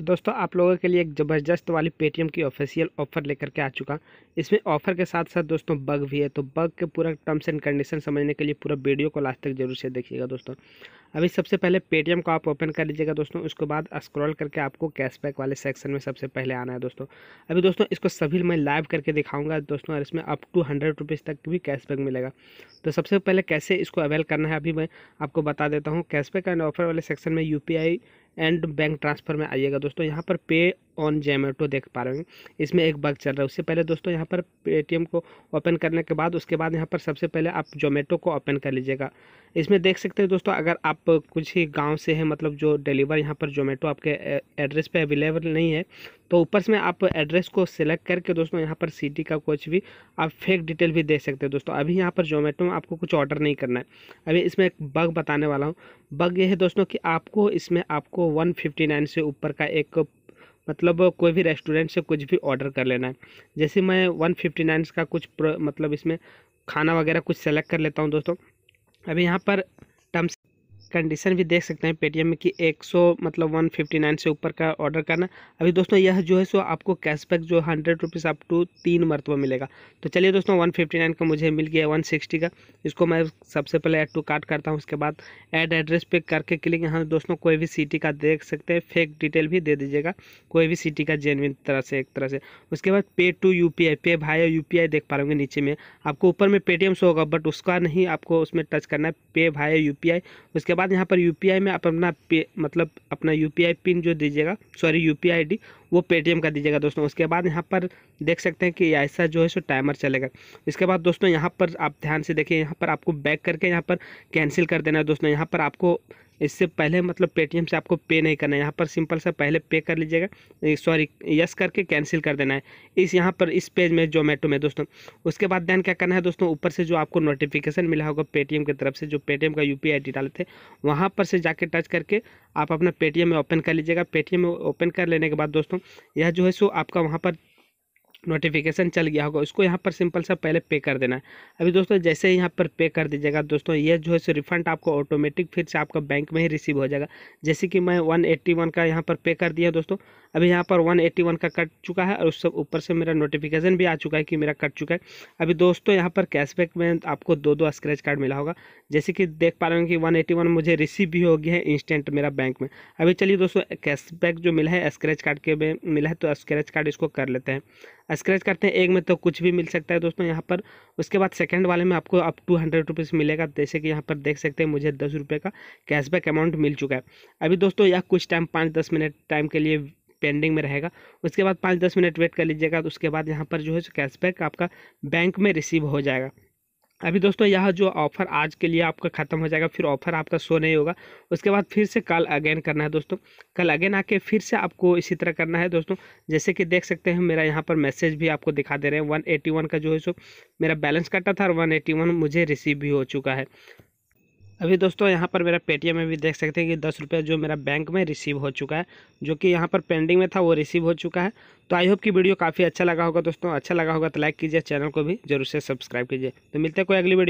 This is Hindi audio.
तो दोस्तों आप लोगों के लिए एक ज़बरदस्त वाली पेटीएम की ऑफिशियल ऑफ़र लेकर के आ चुका इसमें ऑफ़र के साथ साथ दोस्तों बग भी है तो बग के पूरा टर्म्स एंड कंडीशन समझने के लिए पूरा वीडियो को लास्ट तक जरूर से देखिएगा दोस्तों अभी सबसे पहले पेटीएम को आप ओपन कर लीजिएगा दोस्तों उसके बाद स्क्रॉल करके आपको कैशबैक वाले सेक्शन में सबसे पहले आना है दोस्तों अभी दोस्तों इसको सभी मैं लाइव करके दिखाऊंगा दोस्तों और इसमें अप टू हंड्रेड रुपीज़ तक भी कैशबैक मिलेगा तो सबसे पहले कैसे इसको अवेल करना है अभी मैं आपको बता देता हूँ कैशबैक एंड ऑफर वाले सेक्शन में यू एंड बैंक ट्रांसफ़र में आइएगा दोस्तों यहाँ पर पे ऑन जेमेटो देख पा रहे हैं इसमें एक बग चल रहा है उससे पहले दोस्तों यहाँ पर पेटीएम को ओपन करने के बाद उसके बाद यहाँ पर सबसे पहले आप जोमेटो को ओपन कर लीजिएगा इसमें देख सकते हैं दोस्तों अगर आप कुछ ही गाँव से हैं मतलब जो डिलीवर यहाँ पर जोमेटो आपके एड्रेस पर अवेलेबल नहीं है तो ऊपर से आप एड्रेस को सिलेक्ट करके दोस्तों यहाँ पर सिटी का कुछ भी आप फेक डिटेल भी देख सकते हैं दोस्तों अभी यहाँ पर जोमेटो में आपको कुछ ऑर्डर नहीं करना है अभी इसमें एक बग बताने वाला हूँ बग ये है दोस्तों कि आपको इसमें आपको वन से ऊपर का एक मतलब कोई भी रेस्टोरेंट से कुछ भी ऑर्डर कर लेना है जैसे मैं वन फिफ्टी नाइन का कुछ मतलब इसमें खाना वगैरह कुछ सेलेक्ट कर लेता हूँ दोस्तों अभी यहाँ पर कंडीशन भी देख सकते हैं पेटीएम में कि 100 मतलब 159 से ऊपर का ऑर्डर करना अभी दोस्तों यह जो है सो आपको कैशबैक जो हंड्रेड रुपीज़ अप टू तीन मरतबा मिलेगा तो चलिए दोस्तों 159 का मुझे मिल गया 160 का इसको मैं सबसे पहले ऐड टू कार्ट करता हूँ उसके बाद ऐड एड्रेस पे करके क्लिक यहाँ दोस्तों कोई भी सिटी का देख सकते हैं फेक डिटेल भी दे दीजिएगा कोई भी सिटी का जेनविन तरह से एक तरह से उसके बाद पे टू यू पी पे भाई यू पी देख पा रहे नीचे में आपको ऊपर में पेटीएम से होगा बट उसका नहीं आपको उसमें टच करना है पे भाई यू उसके बाद बाद यहाँ पर यूपीआई में आप अपना पे मतलब अपना यूपीआई पिन जो दीजिएगा सॉरी यूपीआई आईडी वो पेटीएम का दीजिएगा दोस्तों उसके बाद यहाँ पर देख सकते हैं कि ऐसा जो है सो टाइमर चलेगा इसके बाद दोस्तों यहाँ पर आप ध्यान से देखिए यहाँ पर आपको बैक करके यहाँ पर कैंसिल कर देना है दोस्तों यहाँ पर आपको इससे पहले मतलब पेटीएम से आपको पे नहीं करना है यहाँ पर सिंपल सा पहले पे कर लीजिएगा सॉरी यस करके कैंसिल कर देना है इस यहाँ पर इस पेज में जोमेटो में दोस्तों उसके बाद ध्यान क्या करना है दोस्तों ऊपर से जो आपको नोटिफिकेशन मिला होगा पेटीएम की तरफ से जो पेटीएम का यू पी आई डाले थे वहाँ पर से जाके टच करके आप अपना पेटीएम में ओपन कर लीजिएगा पेटीएम में ओपन कर लेने के बाद दोस्तों यह जो है सो आपका वहाँ पर नोटिफिकेशन चल गया होगा उसको यहाँ पर सिंपल सा पहले पे कर देना है अभी दोस्तों जैसे ही यहाँ पर पे कर दीजिएगा दोस्तों ये जो है सो रिफंड आपको ऑटोमेटिक फिर से आपका बैंक में ही रिसीव हो जाएगा जैसे कि मैं 181 का यहाँ पर पे कर दिया दोस्तों अभी यहाँ पर 181 का कट चुका है और सब ऊपर से मेरा नोटिफिकेशन भी आ चुका है कि मेरा कट चुका है अभी दोस्तों यहाँ पर कैशबैक में आपको दो दो स्क्रैच कार्ड मिला होगा जैसे कि देख पा रहे हैं कि 181 मुझे रिसीव भी हो गया है इंस्टेंट मेरा बैंक में अभी चलिए दोस्तों कैशबैक जो मिला है स्क्रैच कार्ड के में मिला है तो स्क्रैच कार्ड इसको कर लेते हैं स्क्रैच करते हैं एक में तो कुछ भी मिल सकता है दोस्तों यहाँ पर उसके बाद सेकेंड वाले में आपको अप टू हंड्रेड रुपीज़ मिलेगा जैसे कि यहाँ पर देख सकते हैं मुझे दस रुपये का कैशबैक अमाउंट मिल चुका है अभी दोस्तों यह कुछ टाइम पाँच दस मिनट टाइम के लिए पेंडिंग में रहेगा उसके बाद पाँच दस मिनट वेट कर लीजिएगा तो उसके बाद यहाँ पर जो है कैशबैक आपका बैंक में रिसीव हो जाएगा अभी दोस्तों यह जो ऑफर आज के लिए आपका ख़त्म हो जाएगा फिर ऑफर आपका शो नहीं होगा उसके बाद फिर से कल अगेन करना है दोस्तों कल अगेन आके फिर से आपको इसी तरह करना है दोस्तों जैसे कि देख सकते हैं मेरा यहाँ पर मैसेज भी आपको दिखा दे रहे हैं 181 का जो है सो मेरा बैलेंस कटा था और 181 मुझे रिसीव भी हो चुका है अभी दोस्तों यहाँ पर मेरा पेटीएम में भी देख सकते हैं कि दस रुपये जो मेरा बैंक में रिसीव हो चुका है जो कि यहाँ पर पेंडिंग में था वो रिसीव हो चुका है तो आई होप कि वीडियो काफ़ी अच्छा लगा होगा दोस्तों अच्छा लगा होगा तो लाइक कीजिए चैनल को भी जरूर से सब्सक्राइब कीजिए तो मिलते हैं कोई अगली वीडियो